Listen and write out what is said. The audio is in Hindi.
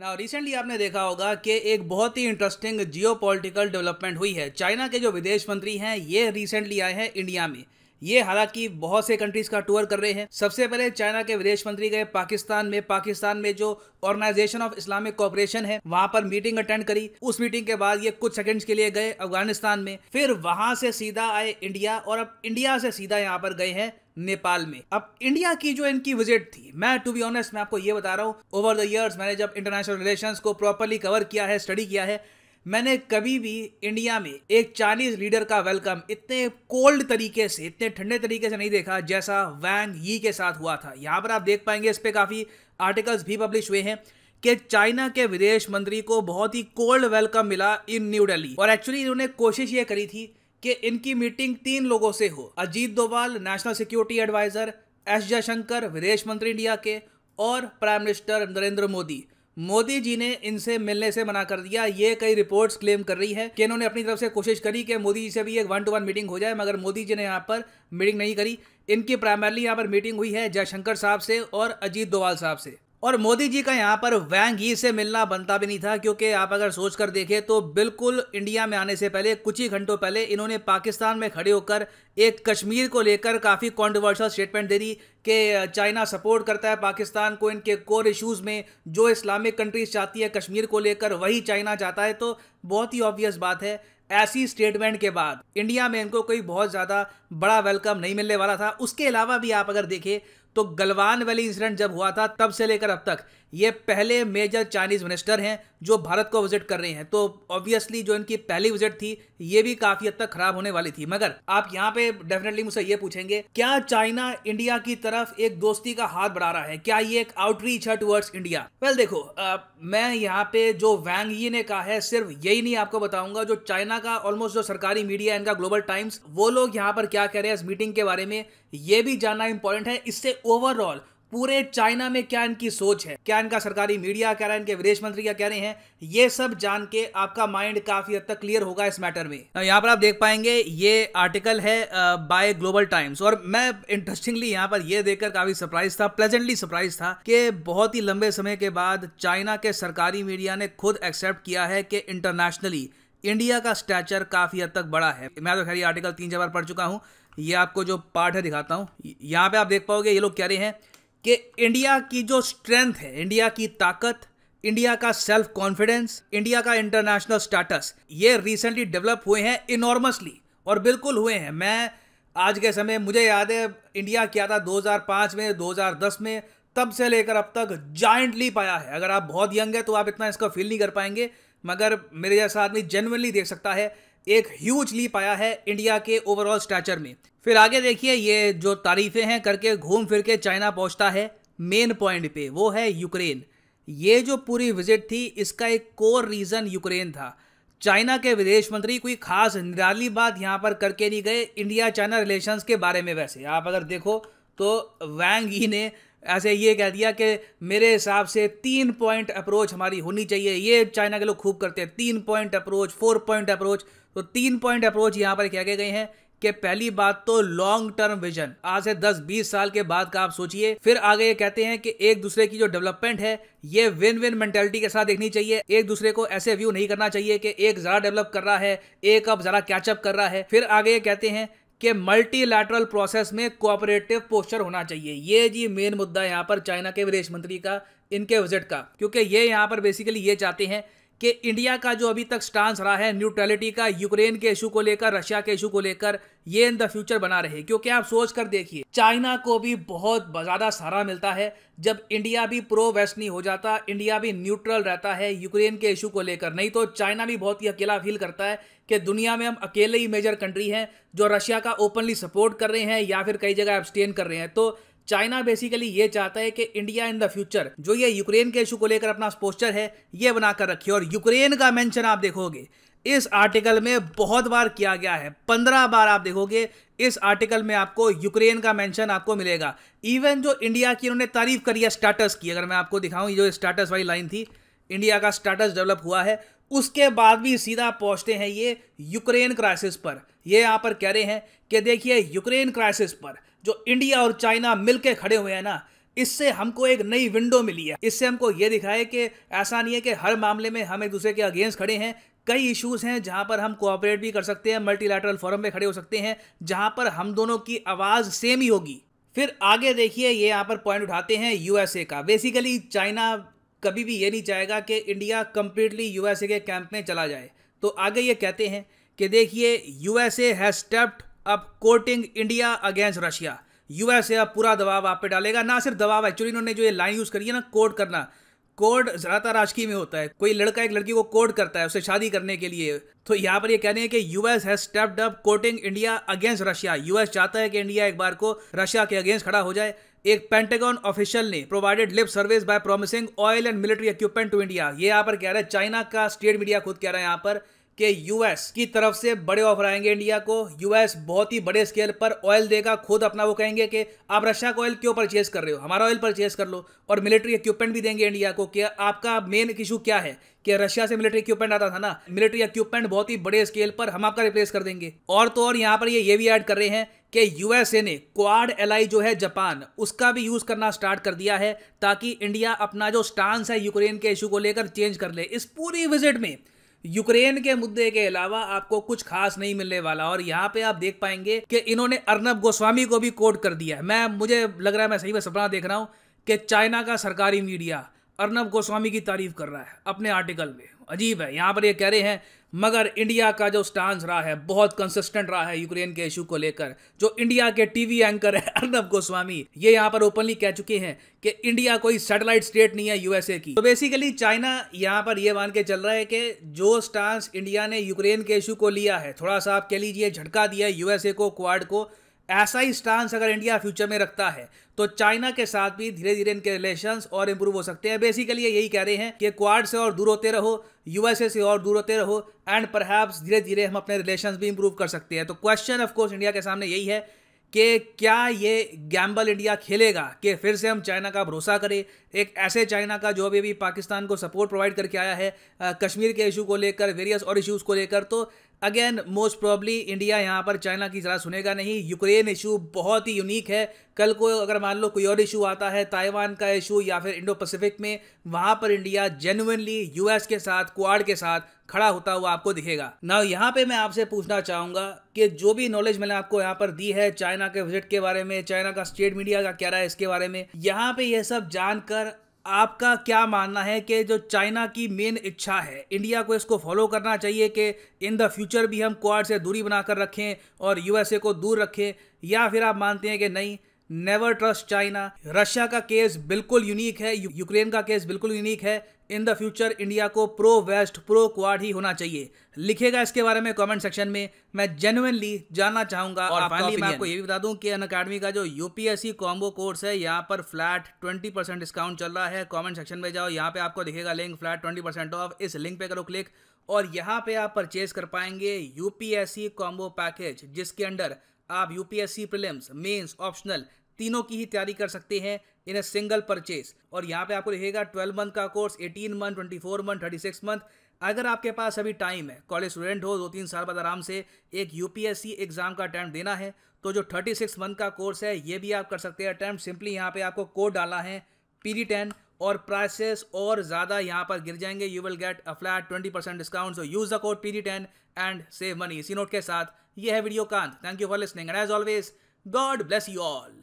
ना रिसेंटली आपने देखा होगा कि एक बहुत ही इंटरेस्टिंग जियो डेवलपमेंट हुई है चाइना के जो विदेश मंत्री हैं ये रिसेंटली आए हैं इंडिया में ये हालांकि बहुत से कंट्रीज का टूर कर रहे हैं सबसे पहले चाइना के विदेश मंत्री गए पाकिस्तान में पाकिस्तान में जो ऑर्गेनाइजेशन ऑफ इस्लामिक कॉपरेशन है वहां पर मीटिंग अटेंड करी उस मीटिंग के बाद ये कुछ सेकंड्स के लिए गए अफगानिस्तान में फिर वहां से सीधा आए इंडिया और अब इंडिया से सीधा यहाँ पर गए हैं नेपाल में अब इंडिया की जो इनकी विजिट थी मैं टू बी ऑनेस्ट मैं आपको ये बता रहा हूँ ओवर द ईयर्स मैंने जब इंटरनेशनल रिलेशंस को प्रॉपरली कवर किया है स्टडी किया है मैंने कभी भी इंडिया में एक चाइनीज लीडर का वेलकम इतने कोल्ड तरीके से इतने ठंडे तरीके से नहीं देखा जैसा वैंग यी के साथ हुआ था यहाँ पर आप देख पाएंगे इस पर काफ़ी आर्टिकल्स भी पब्लिश हुए हैं कि चाइना के विदेश मंत्री को बहुत ही कोल्ड वेलकम मिला इन न्यू दिल्ली और एक्चुअली इन्होंने कोशिश ये करी थी कि इनकी मीटिंग तीन लोगों से हो Ajit Doval national security adviser S Jaishankar विदेश मंत्री इंडिया के और प्राइम मिनिस्टर नरेंद्र मोदी मोदी जी ने इनसे मिलने से मना कर दिया ये कई रिपोर्ट्स क्लेम कर रही है कि इन्होंने अपनी तरफ से कोशिश करी कि मोदी जी से भी एक वन टू वन मीटिंग हो जाए मगर मोदी जी ने यहाँ पर मीटिंग नहीं करी इनकी प्राइमरली यहाँ पर मीटिंग हुई है जयशंकर साहब से और अजीत डोवाल साहब से और मोदी जी का यहाँ पर वैंग ही से मिलना बनता भी नहीं था क्योंकि आप अगर सोच कर देखें तो बिल्कुल इंडिया में आने से पहले कुछ ही घंटों पहले इन्होंने पाकिस्तान में खड़े होकर एक कश्मीर को लेकर काफ़ी कॉन्ट्रोवर्शियल स्टेटमेंट दे दी कि चाइना सपोर्ट करता है पाकिस्तान को इनके कोर इश्यूज़ में जो इस्लामिक कंट्रीज चाहती है कश्मीर को लेकर वही चाइना चाहता है तो बहुत ही ऑब्वियस बात है ऐसी स्टेटमेंट के बाद इंडिया में इनको कोई बहुत ज़्यादा बड़ा वेलकम नहीं मिलने वाला था उसके अलावा भी आप अगर देखें तो गलवान वैली इंसिडेंट जब हुआ था तब से लेकर अब तक ये पहले मेजर चाइनीज मिनिस्टर हैं जो भारत को विजिट कर रहे हैं तो ऑब्वियसली जो इनकी पहली विजिट थी ये भी काफी हद तक खराब होने वाली थी मगर आप यहाँ पे डेफिनेटली मुझसे ये पूछेंगे क्या चाइना इंडिया की तरफ एक दोस्ती का हाथ बढ़ा रहा है क्या ये एक आउटरीच है टूवर्ड्स इंडिया वेल देखो आ, मैं यहाँ पे जो वैंग ये ने कहा है सिर्फ यही नहीं आपको बताऊंगा जो चाइना का ऑलमोस्ट जो सरकारी मीडिया इनका ग्लोबल टाइम्स वो लोग यहाँ पर क्या क्या कह रहे हैं इस मीटिंग के बारे में यह भी जानना इंपॉर्टेंट है इससे ओवरऑल पूरे चाइना में क्या इनकी सोच है क्या इनका सरकारी मीडिया कह रहा है इनके विदेश मंत्री क्या कह रहे हैं ये सब जान के आपका माइंड काफी हद तक क्लियर होगा इस मैटर में तो यहाँ पर आप देख पाएंगे ये आर्टिकल है बाय ग्लोबल टाइम्स और मैं इंटरेस्टिंगली यहाँ पर यह देखकर काफी सरप्राइज था प्लेजेंटली सरप्राइज था कि बहुत ही लंबे समय के बाद चाइना के सरकारी मीडिया ने खुद एक्सेप्ट किया है कि इंटरनेशनली इंडिया का स्टैचर काफ़ी हद तक बड़ा है मैं तो खैर ये आर्टिकल तीन चार बार पढ़ चुका हूँ ये आपको जो पार्ट है दिखाता हूँ यहाँ पे आप देख पाओगे ये लोग कह रहे हैं कि इंडिया की जो स्ट्रेंथ है इंडिया की ताकत इंडिया का सेल्फ कॉन्फिडेंस इंडिया का इंटरनेशनल स्टेटस ये रिसेंटली डेवलप हुए हैं इनॉर्मसली और बिल्कुल हुए हैं मैं आज के समय मुझे याद है इंडिया क्या था 2005 में 2010 में तब से लेकर अब तक जॉइंटली पाया है अगर आप बहुत यंग है तो आप इतना इसका फील नहीं कर पाएंगे मगर मेरे जैसा आदमी जेनवनली देख सकता है एक ह्यूज लीप आया है इंडिया के ओवरऑल स्टैचर में फिर आगे देखिए ये जो तारीफें हैं करके घूम फिर के चाइना पहुंचता है मेन पॉइंट पे वो है यूक्रेन ये जो पूरी विजिट थी इसका एक कोर रीज़न यूक्रेन था चाइना के विदेश मंत्री कोई खास निराली बात यहाँ पर करके नहीं गए इंडिया चाइना रिलेशंस के बारे में वैसे आप अगर देखो तो वैंग ही ने ऐसे ये कह दिया कि मेरे हिसाब से तीन पॉइंट अप्रोच हमारी होनी चाहिए ये चाइना के लोग खूब करते हैं तीन point approach four point approach तो तीन पॉइंट अप्रोच यहाँ पर क्या कह गए हैं कि पहली बात तो लॉन्ग टर्म विजन आज से 10-20 साल के बाद का आप सोचिए फिर आगे ये कहते हैं कि एक दूसरे की जो डेवलपमेंट है ये विन विन मेंटेलिटी के साथ देखनी चाहिए एक दूसरे को ऐसे व्यू नहीं करना चाहिए कि एक ज़रा डेवलप कर रहा है एक अब ज़रा कैचअप कर रहा है फिर आगे ये कहते हैं कि मल्टीलैटरल प्रोसेस में कोऑपरेटिव पोस्टर होना चाहिए ये जी मेन मुद्दा यहाँ पर चाइना के विदेश मंत्री का इनके विजिट का क्योंकि ये यहाँ पर बेसिकली ये चाहते हैं कि इंडिया का जो अभी तक स्टांस रहा है न्यूट्रलिटी का यूक्रेन के इशू को लेकर रशिया के इशू को लेकर ये इन द फ्यूचर बना रहे क्योंकि आप सोच कर देखिए चाइना को भी बहुत ज़्यादा सहारा मिलता है जब इंडिया भी प्रो वेस्ट नहीं हो जाता इंडिया भी न्यूट्रल रहता है यूक्रेन के इशू को लेकर नहीं तो चाइना भी बहुत ही अकेला फील करता है कि दुनिया में हम अकेले ही मेजर कंट्री हैं जो रशिया का ओपनली सपोर्ट कर रहे हैं या फिर कई जगह एब्सटेन कर रहे हैं तो चाइना बेसिकली ये चाहता है कि इंडिया इन द फ्यूचर जो ये यूक्रेन के इशू को लेकर अपना पोस्टर है ये बनाकर रखिए और यूक्रेन का मेंशन आप देखोगे इस आर्टिकल में बहुत बार किया गया है पंद्रह बार आप देखोगे इस आर्टिकल में आपको यूक्रेन का मेंशन आपको मिलेगा इवन जो इंडिया की उन्होंने तारीफ करी है स्टाटस की अगर मैं आपको दिखाऊं ये जो स्टाटस वाली लाइन थी इंडिया का स्टाटस डेवलप हुआ है उसके बाद भी सीधा पहुंचते हैं ये यूक्रेन क्राइसिस पर ये यहाँ पर कह रहे हैं कि देखिए यूक्रेन क्राइसिस पर जो इंडिया और चाइना मिलके खड़े हुए हैं ना इससे हमको एक नई विंडो मिली है इससे हमको ये दिखा है कि ऐसा नहीं है कि हर मामले में हम एक दूसरे के अगेंस्ट खड़े हैं कई इश्यूज हैं जहां पर हम कोऑपरेट भी कर सकते हैं मल्टीलैटरल फोरम में खड़े हो सकते हैं जहां पर हम दोनों की आवाज़ सेम ही होगी फिर आगे देखिए ये यहाँ पर पॉइंट उठाते हैं यूएसए का बेसिकली चाइना कभी भी ये नहीं चाहेगा कि इंडिया कम्प्लीटली यूएसए के कैंप में चला जाए तो आगे ये कहते हैं कि देखिए USA has stepped up goading India against Russia USA अब पूरा दबाव आप पे डालेगा ना सिर्फ दबाव एक्चुअली इन्होंने जो ये लाइन यूज़ करी है ना कोड करना कोड ज़्यादातर राजकीय में होता है कोई लड़का एक लड़की को कोड करता है उसे शादी करने के लिए तो यहाँ पर ये कह रहे हैं कि US has stepped up goading India against Russia US चाहता है कि इंडिया एक बार को रशिया के अगेंस्ट खड़ा हो जाए एक पेंटेगॉन ऑफिशियल ने provided lip service by promising oil and military equipment to India ये यहाँ पर कह रहा है चाइना का स्टेट मीडिया खुद कह रहा है यहाँ पर कि यूएस की तरफ से बड़े ऑफर आएंगे इंडिया को यूएस बहुत ही बड़े स्केल पर ऑयल देगा खुद अपना वो कहेंगे कि आप रशिया का ऑयल क्यों परचेज कर रहे हो हमारा ऑयल परचेज कर लो और मिलिट्री इक्विपमेंट भी देंगे इंडिया को कि आपका मेन इशू क्या है कि रशिया से मिलिट्री इक्विपमेंट आता था ना मिलिट्री इक्विपमेंट बहुत ही बड़े स्केल पर हम आपका रिप्लेस कर देंगे और तो और यहाँ पर ये ये भी ऐड कर रहे हैं कि यूएसए ने क्वाड एल जो है जापान उसका भी यूज़ करना स्टार्ट कर दिया है ताकि इंडिया अपना जो स्टांस है यूक्रेन के इशू को लेकर चेंज कर ले इस पूरी विजिट में यूक्रेन के मुद्दे के अलावा आपको कुछ खास नहीं मिलने वाला और यहाँ पे आप देख पाएंगे कि इन्होंने अर्नब गोस्वामी को भी कोट कर दिया है मैं मुझे लग रहा है मैं सही में सपना देख रहा हूँ कि चाइना का सरकारी मीडिया अर्नब गोस्वामी की तारीफ कर रहा है अपने आर्टिकल में अजीब है यहाँ पर ये कह रहे हैं मगर इंडिया का जो स्टांस रहा है बहुत कंसिस्टेंट रहा है यूक्रेन के इशू को लेकर जो इंडिया के टीवी एंकर है अर्नब गोस्वामी ये यहाँ पर ओपनली कह चुके हैं कि इंडिया कोई सैटेलाइट स्टेट नहीं है यूएसए की तो बेसिकली चाइना यहाँ पर यह मान के चल रहा है कि जो स्टांस इंडिया ने यूक्रेन के इशू को लिया है थोड़ा सा आप कह लीजिए झटका दिया यूएसए को क्वाड को ऐसा ही स्टांस अगर इंडिया फ्यूचर में रखता है तो चाइना के साथ भी धीरे धीरे इनके रिलेशन और इम्प्रूव हो सकते हैं बेसिकली यही कह रहे हैं कि क्वाड से और दूर होते रहो यूएसए से और दूर होते रहो एंड परहैप्स धीरे धीरे हम अपने रिलेशन भी इम्प्रूव कर सकते हैं तो क्वेश्चन ऑफकोर्स इंडिया के सामने यही है कि क्या ये गैम्बल इंडिया खेलेगा कि फिर से हम चाइना का भरोसा करें एक ऐसे चाइना का जो अभी अभी पाकिस्तान को सपोर्ट प्रोवाइड करके आया है कश्मीर के इशू को लेकर वेरियस और इश्यूज़ को लेकर तो अगेन मोस्ट प्रॉब्ली इंडिया यहाँ पर चाइना की ज़रा सुनेगा नहीं यूक्रेन इशू बहुत ही यूनिक है कल को अगर मान लो कोई और इशू आता है ताइवान का इशू या फिर इंडो पैसिफिक में वहाँ पर इंडिया जेनुनली यूएस के साथ क्वाड के साथ खड़ा होता हुआ आपको दिखेगा ना यहाँ पे मैं आपसे पूछना चाहूँगा कि जो भी नॉलेज मैंने आपको यहाँ पर दी है चाइना के विजिट के बारे में चाइना का स्टेट मीडिया का क्या रहा है इसके बारे में यहाँ पे यह सब जानकर आपका क्या मानना है कि जो चाइना की मेन इच्छा है इंडिया को इसको फॉलो करना चाहिए कि इन द फ्यूचर भी हम क्वाड से दूरी बनाकर रखें और यूएसए को दूर रखें या फिर आप मानते हैं कि नहीं नेवर ट्रस्ट चाइना रशिया का केस बिल्कुल यूनिक है यूक्रेन का केस बिल्कुल यूनिक है इन द फ्यूचर इंडिया को प्रो वेस्ट प्रो क्वाड ही होना चाहिए लिखेगा इसके बारे में कमेंट सेक्शन में मैं जेनुअनली जानना चाहूंगा और फाइनली मैं आपको ये भी बता दूं कि अन अकेडमी का जो यूपीएससी कॉम्बो कोर्स है यहाँ पर फ्लैट 20 परसेंट डिस्काउंट चल रहा है कमेंट सेक्शन में जाओ यहाँ पे आपको दिखेगा link flat twenty percent off इस लिंक पे करो क्लिक और यहाँ पे आप परचेज कर पाएंगे यूपीएससी कॉम्बो पैकेज जिसके अंडर आप यूपीएससी प्रीलिम्स मेंस ऑप्शनल तीनों की ही तैयारी कर सकते हैं इन ए सिंगल परचेज और यहाँ पे आपको लिखेगा ट्वेल्व मंथ का course eighteen month twenty four month thirty six month अगर आपके पास अभी टाइम है कॉलेज स्टूडेंट हो दो तीन साल बाद आराम से एक यूपीएससी एग्जाम का अटैम्प्ट देना है तो जो थर्टी सिक्स मंथ का कोर्स है ये भी आप कर सकते हैं अटैम्प्ट सिंपली यहाँ पे आपको कोड डाला है पी डी टेन और प्राइसेस और ज़्यादा यहाँ पर गिर जाएंगे you will get a flat twenty percent discount so use the code P ten and save money इसी नोट के साथ ये है वीडियो कांत thank you for listening and as always God bless you all